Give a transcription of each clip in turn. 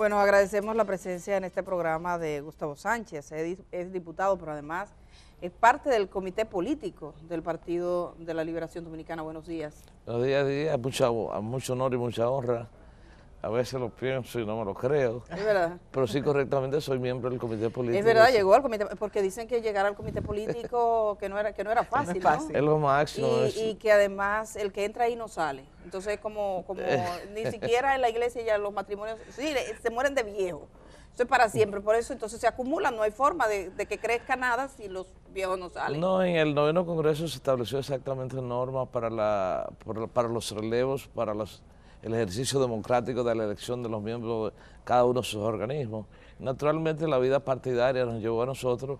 Bueno, agradecemos la presencia en este programa de Gustavo Sánchez, es diputado, pero además es parte del comité político del Partido de la Liberación Dominicana. Buenos días. Buenos días, días. Mucho, mucho honor y mucha honra a veces lo pienso y no me lo creo. Es verdad. Pero sí, correctamente soy miembro del comité político. Es verdad, llegó al comité, porque dicen que llegar al comité político que no era, que no era fácil. No es, lo máximo. Y, que además el que entra ahí no sale. Entonces, como, como eh. ni siquiera en la iglesia ya los matrimonios, sí, se mueren de viejos, Eso es para siempre, por eso entonces se acumula no hay forma de, que crezca nada si los viejos no salen. No, en el noveno congreso se estableció exactamente normas para, la, para, los relevos, para los el ejercicio democrático de la elección de los miembros de cada uno de sus organismos. Naturalmente la vida partidaria nos llevó a nosotros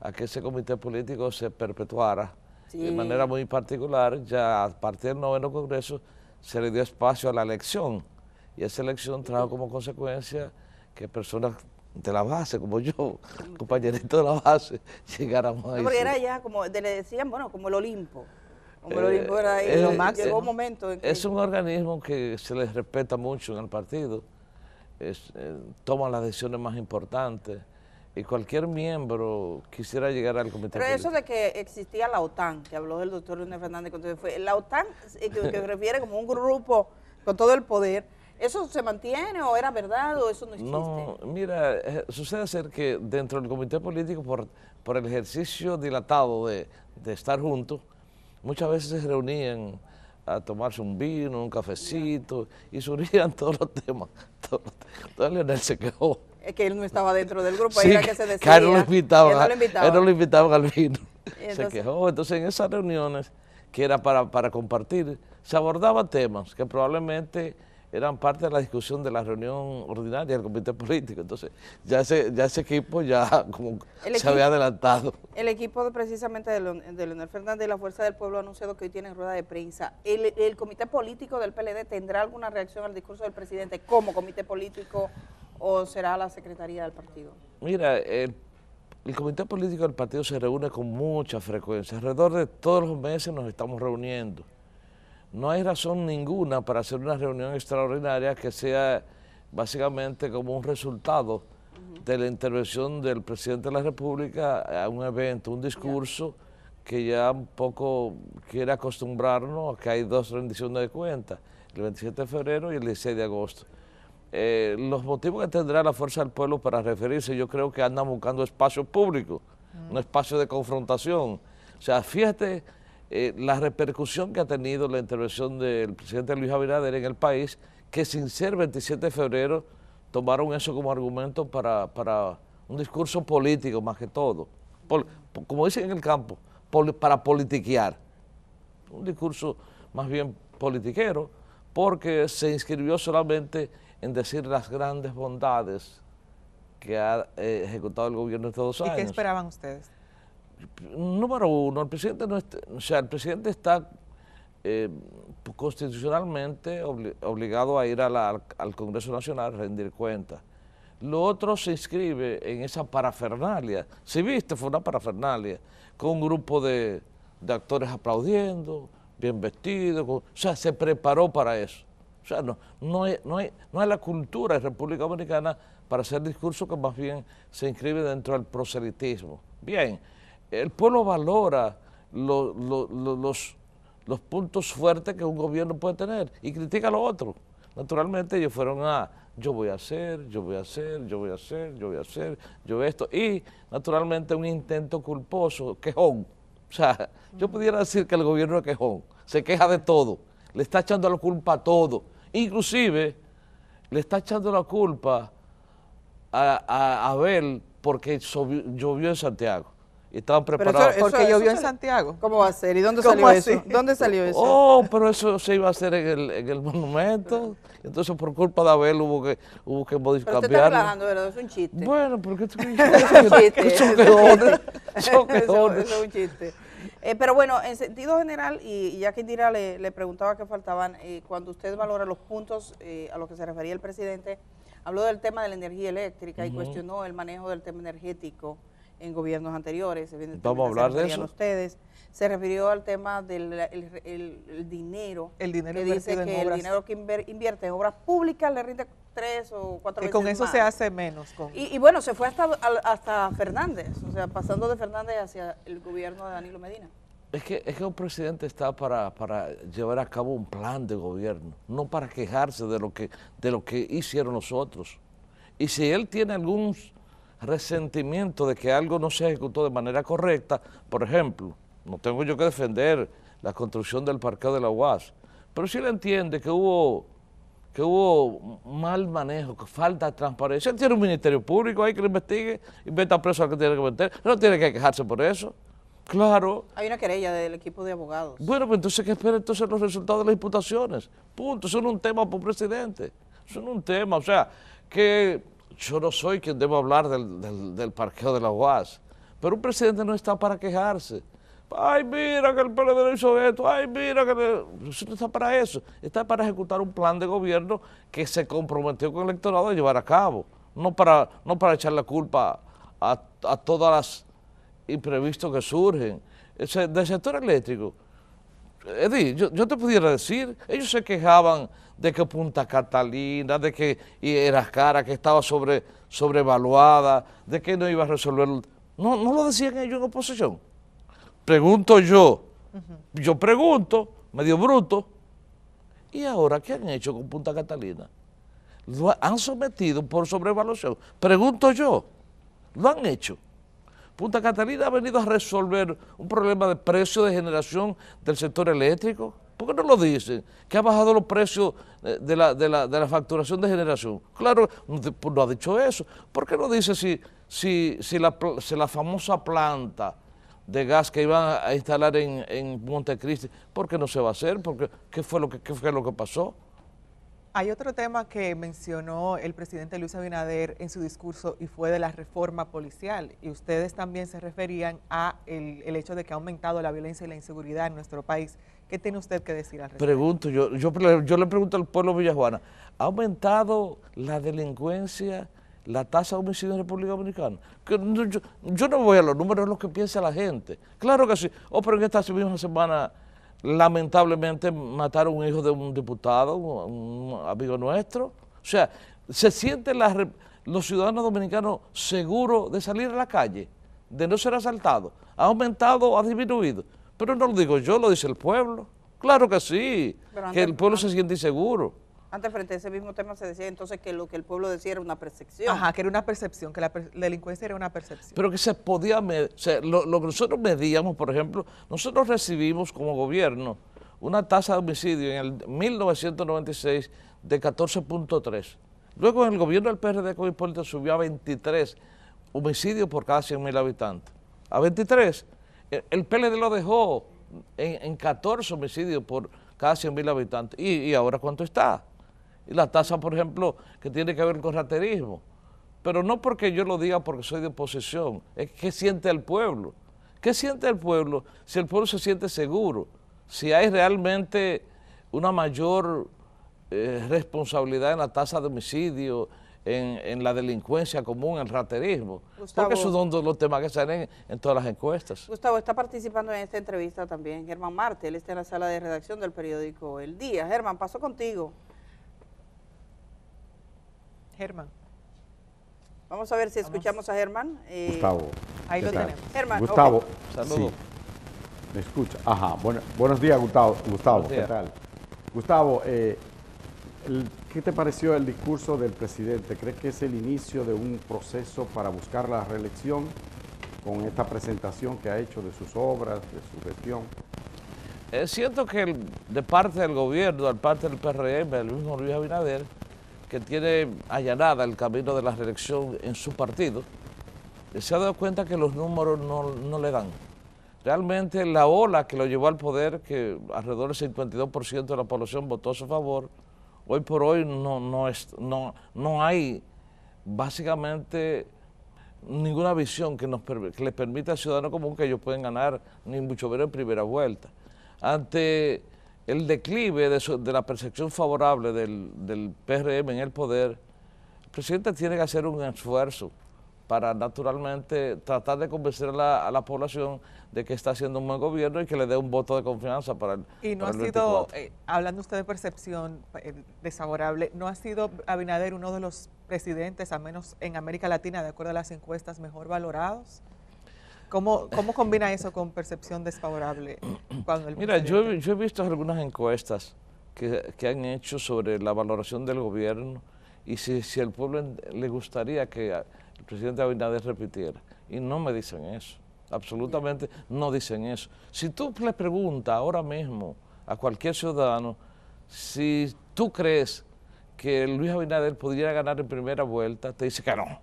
a que ese comité político se perpetuara de manera muy particular, ya a partir del noveno congreso se le dio espacio a la elección y esa elección trajo como consecuencia que personas de la base, como yo, compañeritos de la base, llegáramos a porque era ya, como le decían, bueno, como el Olimpo. Es un organismo que se les respeta mucho en el partido, eh, toma las decisiones más importantes y cualquier miembro quisiera llegar al comité. Pero eso de que existía la OTAN, que habló el doctor Luis Fernández, fue, la OTAN, eh, que, se refiere como un grupo con todo el poder, ¿Eso se mantiene o era verdad o eso no existe? No, mira, eh, sucede ser que dentro del comité político, por, por el ejercicio dilatado de, de estar juntos, Muchas veces se reunían a tomarse un vino, un cafecito, y surgían todos los temas. Todos los temas. Entonces Leonel se quejó. Es que él no estaba dentro del grupo, ahí era que se decía. Que él no lo invitaban, invitaba. él no lo al vino. se quejó. Entonces en esas reuniones, que era para, para compartir, se abordaban temas que probablemente eran parte de la discusión de la reunión ordinaria del comité político. Entonces, ya ese, ya ese equipo ya como se había adelantado. El equipo precisamente de, Leonel Fernández y la Fuerza del Pueblo ha anunciado que hoy tienen rueda de prensa. El, comité político del PLD tendrá alguna reacción al discurso del presidente como comité político o será la secretaría del partido? Mira, el comité político del partido se reúne con mucha frecuencia. Alrededor de todos los meses nos estamos reuniendo. No hay razón ninguna para hacer una reunión extraordinaria que sea básicamente como un resultado de la intervención del presidente de la República a un evento, un discurso que ya un poco quiere acostumbrarnos a que hay dos rendiciones de cuentas, el 27 de febrero y el 16 de agosto. Eh, los motivos que tendrá la fuerza del pueblo para referirse, yo creo que andan buscando espacio público, un espacio de confrontación. O sea, fíjate eh, la repercusión que ha tenido la intervención del presidente Luis Abinader en el país, que sin ser 27 de febrero tomaron eso como argumento para, un discurso político más que todo. como dicen en el campo, para politiquear. Un discurso más bien politiquero, porque se inscribió solamente en decir las grandes bondades que ha eh, ejecutado el gobierno de Estados Unidos. años. ¿Y qué esperaban ustedes? número uno, el presidente, no está, sea, el presidente está eh, pues, constitucionalmente obligado a ir al Congreso Nacional a rendir cuentas. Lo otro se inscribe en esa parafernalia. Si viste, fue una parafernalia, con un grupo de, actores aplaudiendo, bien vestidos, o sea, se preparó para eso. O sea, no, no, no, la cultura en República Dominicana para hacer discursos que más bien se inscribe dentro del proselitismo. Bien, el pueblo valora los, los puntos fuertes que un gobierno puede tener y critica a lo otros. Naturalmente ellos fueron a, yo voy a hacer, yo voy a hacer, yo voy a hacer, yo voy a hacer, yo esto. Y naturalmente un intento culposo, quejón. O sea, yo pudiera decir que el gobierno es quejón, se queja de todo, le está echando la culpa a todo. Inclusive le está echando la culpa a Abel porque llovió en Santiago y estaban preparados. porque llovió en Santiago. ¿Cómo va a ser? ¿Y dónde salió eso? Oh, pero eso se iba a hacer en el, en monumento. Entonces, por culpa de Abel, hubo que, hubo que modificar. Pero usted está Es un chiste. Bueno, porque es un chiste. es un chiste. Eh, pero bueno, en sentido general, y, ya que Indira le, preguntaba qué faltaban, eh, cuando usted valora los puntos eh, a los que se refería el presidente, habló del tema de la energía eléctrica y cuestionó el manejo del tema energético en gobiernos anteriores. Vamos a hablar de eso. Ustedes. Se refirió al tema del el, dinero. El dinero que dice que el dinero que invierte en obras públicas le rinde tres o cuatro veces. Y con eso se hace menos. Y, bueno, se fue hasta, hasta Fernández, o sea, pasando de Fernández hacia el gobierno de Danilo Medina. Es que, es que un presidente está para, llevar a cabo un plan de gobierno, no para quejarse de lo que, de lo que hicieron nosotros. Y si él tiene algunos resentimiento de que algo no se ejecutó de manera correcta. Por ejemplo, no tengo yo que defender la construcción del parqueo de la UAS, pero si le entiende que hubo, que hubo mal manejo, que falta de transparencia. Él tiene un ministerio público ahí que lo investigue, inventa preso al que tiene que meter, no tiene que quejarse por eso. Claro. Hay una querella del equipo de abogados. Bueno, pues entonces que espera entonces los resultados de las imputaciones. Punto. son un tema por presidente. son un tema. O sea, que yo no soy quien debo hablar del, parqueo de la UAS, pero un presidente no está para quejarse. Ay, mira que el PLD hizo esto, ay, mira que... No está para eso, está para ejecutar un plan de gobierno que se comprometió con el electorado a llevar a cabo, no para, no para echar la culpa a, a todas las imprevistos que surgen. del sector eléctrico, Eddie, yo, yo, te pudiera decir, ellos se quejaban de que Punta Catalina, de que era cara, que estaba sobre, sobrevaluada, de que no iba a resolver. No, no lo decían ellos en oposición. Pregunto yo, yo pregunto, medio bruto, ¿y ahora qué han hecho con Punta Catalina? Lo han sometido por sobrevaluación. Pregunto yo, lo han hecho. Punta Catalina ha venido a resolver un problema de precio de generación del sector eléctrico, ¿Por qué no lo dicen? Que ha bajado los precios de la, facturación de generación. Claro, pues no, ha dicho eso. ¿Por qué no dice si, si, si, la, la famosa planta de gas que iban a instalar en, Montecristi, ¿por qué no se va a hacer? ¿qué, fue lo que, lo que pasó? Hay otro tema que mencionó el presidente Luis Abinader en su discurso y fue de la reforma policial. Y ustedes también se referían al el, hecho de que ha aumentado la violencia y la inseguridad en nuestro país. ¿Qué tiene usted que decir al respecto? Pregunto, yo, le pregunto al pueblo de villajuana, ¿ha aumentado la delincuencia, la tasa de homicidio en República Dominicana? yo, no voy a los números, es lo que piensa la gente. Claro que sí. Oh, pero en esta misma semana, lamentablemente, mataron a un hijo de un diputado, un amigo nuestro. O sea, ¿se sienten los ciudadanos dominicanos seguros de salir a la calle? de no ser asaltados, ha aumentado o ha disminuido. Pero no lo digo yo, lo dice el pueblo. Claro que sí, que el pueblo se siente inseguro. Antes frente a ese mismo tema se decía entonces que lo que el pueblo decía era una percepción. Ajá, que era una percepción, que la, delincuencia era una percepción. Pero que se podía, medir, lo, que nosotros medíamos, por ejemplo, nosotros recibimos como gobierno una tasa de homicidio en el 1996 de 14.3. Luego en el gobierno del PRD con Hipólito subió a 23 homicidios por cada 100.000 habitantes. A 23 el PLD lo dejó en, 14 homicidios por cada 100.000 mil habitantes. ¿Y, ahora cuánto está? Y la tasa, por ejemplo, que tiene que ver con raterismo. Pero no porque yo lo diga porque soy de oposición, es que siente el pueblo. ¿Qué siente el pueblo si el pueblo se siente seguro? Si hay realmente una mayor eh, responsabilidad en la tasa de homicidio, en, la delincuencia común, en raterismo, porque esos son los temas que salen en todas las encuestas. Gustavo, está participando en esta entrevista también Germán Marte, él está en la sala de redacción del periódico El Día. Germán, paso contigo. Germán. Vamos a ver si escuchamos a Germán. Eh, Gustavo. Ahí lo tenemos. Germán, Gustavo. Saludos. Me escucha. Ajá. buenos días, Gustavo. Gustavo, ¿qué tal? Gustavo, eh, ¿Qué te pareció el discurso del presidente? ¿Crees que es el inicio de un proceso para buscar la reelección con esta presentación que ha hecho de sus obras, de su gestión? es eh, siento que de parte del gobierno, de parte del PRM, el mismo Luis Abinader, que tiene allanada el camino de la reelección en su partido, eh, se ha dado cuenta que los números no, no le dan. Realmente la ola que lo llevó al poder, que alrededor del 52% de la población votó a su favor, hoy por hoy no, no, es, no, no hay básicamente ninguna visión que, nos, que les permita al ciudadano común que ellos pueden ganar, ni mucho menos en primera vuelta. Ante el declive de, la percepción favorable del, del PRM en el poder, el presidente tiene que hacer un esfuerzo para naturalmente tratar de convencer a la, a la, población de que está haciendo un buen gobierno y que le dé un voto de confianza para el Y no ha sido, eh, hablando usted de percepción eh, desfavorable, ¿no ha sido Abinader uno de los presidentes, al menos en América Latina, de acuerdo a las encuestas, mejor valorados? ¿Cómo, cómo combina eso con percepción desfavorable? Cuando el Mira, yo, he visto algunas encuestas que, han hecho sobre la valoración del gobierno y si, si al pueblo le gustaría que el presidente Abinader repitiera. Y no me dicen eso, absolutamente no dicen eso. Si tú le preguntas ahora mismo a cualquier ciudadano si tú crees que Luis Abinader pudiera ganar en primera vuelta, te dice que no,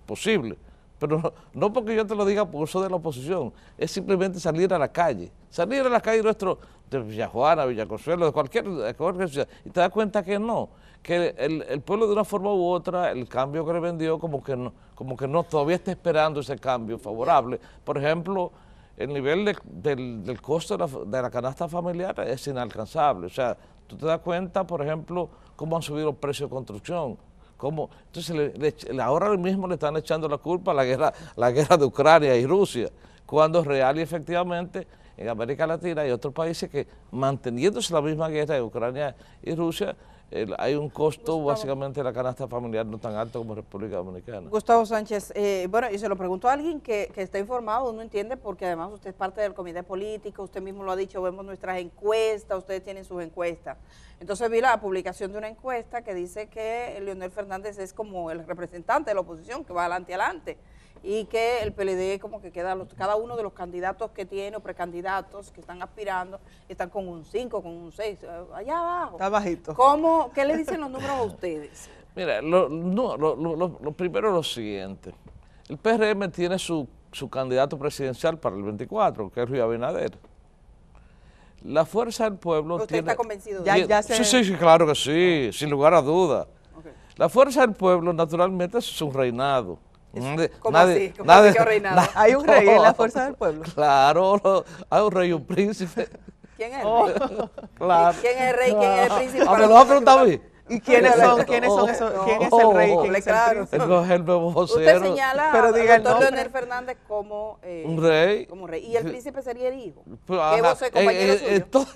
Imposible pero no porque yo te lo diga por uso de la oposición, es simplemente salir a la calle. Salir a la calle nuestro, de Villajuana, Villaconsuelo, de cualquier, cualquier ciudad, y te das cuenta que no, que el, pueblo de una forma u otra, el cambio que le vendió, como que no, como que no todavía está esperando ese cambio favorable. Por ejemplo, el nivel del, costo de la, de la, canasta familiar es inalcanzable. O sea, tú te das cuenta, por ejemplo, cómo han subido los precios de construcción. Entonces le, le, ahora mismo le están echando la culpa a la guerra, la guerra de Ucrania y Rusia, cuando real y efectivamente en América Latina y otros países que manteniéndose la misma guerra de Ucrania y Rusia hay un costo básicamente de la canasta familiar no tan alto como República Dominicana. Gustavo Sánchez, eh, bueno, y se lo pregunto a alguien que, está informado, uno entiende, porque además usted es parte del comité político, usted mismo lo ha dicho, vemos nuestras encuestas, ustedes tienen sus encuestas. Entonces vi la publicación de una encuesta que dice que Leonel Fernández es como el representante de la oposición, que va adelante, adelante y que el PLD como que queda, cada uno de los candidatos que tiene o precandidatos que están aspirando están con un 5, con un 6, eh, allá abajo. Está bajito. ¿Qué le dicen los números a ustedes? Mira, lo, no, lo, primero es lo siguiente. El PRM tiene su, su candidato presidencial para el 24, que es Luis Abinader. La fuerza del pueblo ¿Usted está convencido? Ya, ya Sí, sí, claro que sí, ah. sin lugar a duda. La fuerza del pueblo naturalmente es un reinado como así, como nadie, así Hay un rey en la fuerza del pueblo. Claro, hay un rey y un príncipe. ¿Quién es el oh, rey? claro. ¿Quién es el rey? ¿Quién es el príncipe? Ah, a me lo ¿Y quiénes son? ¿Quiénes son esos? ¿Quién es el rey? ¿Quién es el príncipe? Usted señala Pero diga al doctor Leonel Fernández como, eh, un rey. como rey. ¿Y el príncipe sería el hijo? ¿Qué vos compañero en, suyo?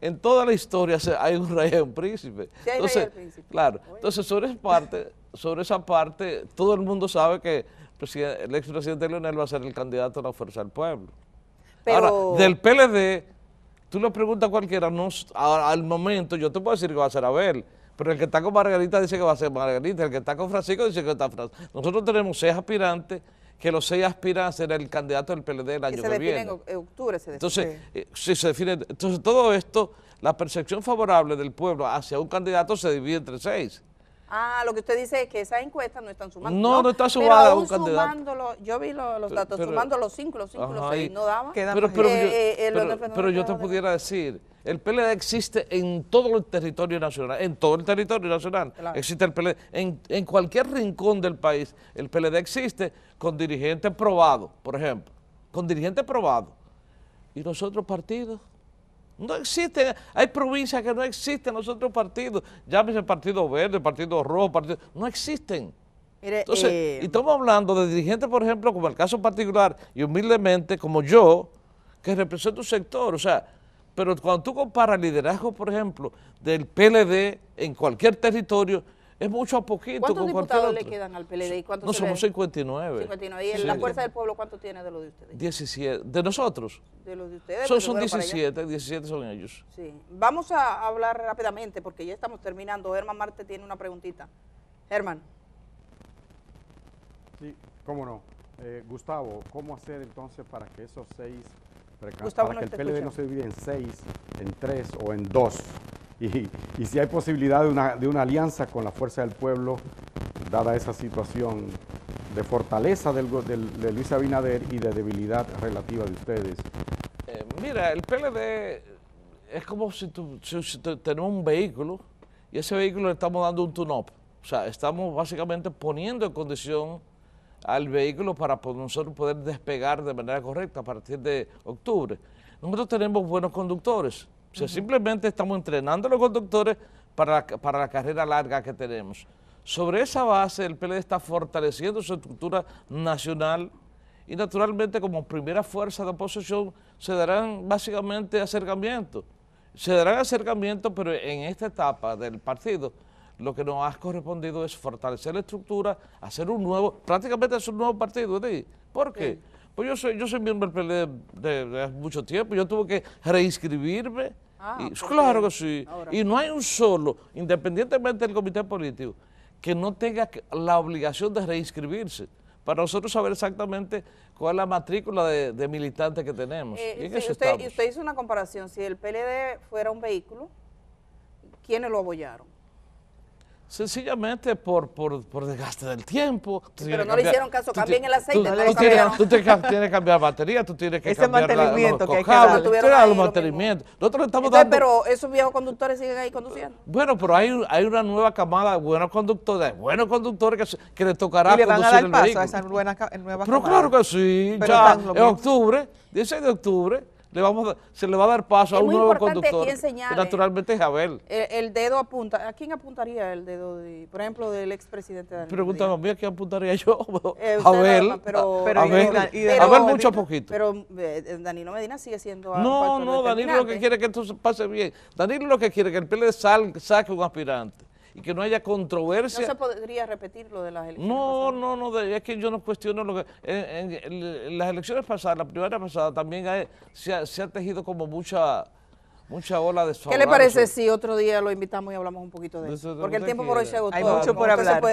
En, en, toda la historia hay un rey y un príncipe. entonces, el príncipe. Claro. Entonces, eso es parte sobre esa parte, todo el mundo sabe que el expresidente Leonel va a ser el candidato a la Fuerza del Pueblo. Pero... Ahora, del PLD, tú lo preguntas a cualquiera, no, al momento yo te puedo decir que va a ser Abel, pero el que está con Margarita dice que va a ser Margarita, el que está con Francisco dice que está Francisco. Nosotros tenemos seis aspirantes que los seis aspiran a ser el candidato del PLD el año que, viene. en octubre. Se entonces, eh, se define. Entonces, todo esto, la percepción favorable del pueblo hacia un candidato se divide entre seis. Ah, lo que usted dice es que esas encuestas no están sumando. No, no, no está sumando. pero aún sumándolo, Yo vi los datos, sumando los 5, los 5, los 6, no daban. Pero, eh, eh, pero, yo te pudiera decir, el PLD existe en todo el territorio nacional, en todo el territorio nacional existe el PLD. En, en cualquier rincón del país el PLD existe con dirigentes probados, por ejemplo, con dirigentes probados. ¿Y los otros partidos? No existen, hay provincias que no existen los otros partidos, llámese Partido Verde, Partido Rojo, partido, no existen. Entonces, eh, y estamos hablando de dirigentes, por ejemplo, como el caso particular, y humildemente, como yo, que represento un sector, o sea, pero cuando tú comparas liderazgo, por ejemplo, del PLD en cualquier territorio, es mucho a poquito. ¿Cuántos diputados le quedan al PLD? ¿Y no, somos 59. ¿Y en la Fuerza del Pueblo cuánto tiene de los de ustedes? 17. ¿De nosotros? De los de ustedes. Son, 17, 17 son ellos. Sí. Vamos a hablar rápidamente porque ya estamos terminando. Herman Marte tiene una preguntita. Herman. Sí, cómo no. Eh, Gustavo, ¿cómo hacer entonces para que esos seis, Gustavo para que el PLD no se divida en seis, en tres o en dos? y, si hay posibilidad de una, alianza con la fuerza del pueblo, dada esa situación de fortaleza de Luis Abinader y de debilidad relativa de ustedes? Eh, mira, el PLD es como si, tu tenemos un vehículo y ese vehículo le estamos dando un tune-up. O sea, estamos básicamente poniendo en condición al vehículo para nosotros poder despegar de manera correcta a partir de octubre. Nosotros tenemos buenos conductores, o simplemente estamos entrenando a los conductores para la, carrera larga que tenemos. Sobre esa base, el PLD está fortaleciendo su estructura nacional y naturalmente como primera fuerza de oposición se darán básicamente acercamientos. Se darán acercamientos, pero en esta etapa del partido lo que nos ha correspondido es fortalecer la estructura, hacer un nuevo, prácticamente hacer un nuevo partido. ¿Por qué? Pues yo soy, yo soy miembro del PLD de, mucho tiempo, yo tuve que reinscribirme Ah, claro que sí. Y no hay un solo, independientemente del comité político, que no tenga la obligación de reinscribirse para nosotros saber exactamente cuál es la matrícula de, militantes que tenemos. Eh, y usted, usted hizo una comparación, si el PLD fuera un vehículo, ¿quiénes lo apoyaron? Sencillamente por, por, por, desgaste del tiempo. pero no le hicieron caso, cambien el aceite. Tú, tienes, tú tienes, que, cambiar batería, tú tienes que cambiar mantenimiento los que mantenimiento que tienes los Nosotros le estamos dando... Pero esos viejos conductores siguen ahí conduciendo. Bueno, pero hay, hay una nueva camada de buenos conductores, buenos conductores que, que les tocará ¿Y conducir a dar el paso a nuevas Pero claro que sí, ya en octubre, 16 de octubre, vamos se le va a dar paso a un nuevo conductor. naturalmente es Abel. El, dedo apunta. ¿A quién apuntaría el dedo, por ejemplo, del expresidente Daniel? Pregúntame a mí, ¿a quién apuntaría yo? Eh, Abel. pero, Abel, mucho poquito. Pero eh, Danilo Medina sigue siendo. No, no, Danilo lo que quiere es que esto pase bien. Danilo lo que quiere es que el PLD saque un aspirante y que no haya controversia. No se podría repetir lo de las elecciones. No, no, no, es que yo no cuestiono lo que... En, las elecciones pasadas, la primera pasada, también se, ha, tejido como mucha... Mucha ola de ¿Qué le parece si otro día lo invitamos y hablamos un poquito de eso? Porque el tiempo por hoy se agotó. Hay mucho por hablar.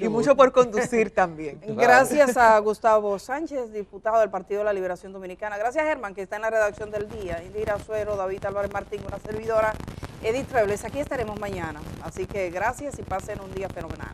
Y mucho por conducir también. Gracias a Gustavo Sánchez, diputado del Partido de la Liberación Dominicana. Gracias, Germán, que está en la redacción del día. Indira Suero, David Álvarez Martín, una servidora. Edith Trebles, aquí estaremos mañana. Así que gracias y pasen un día fenomenal.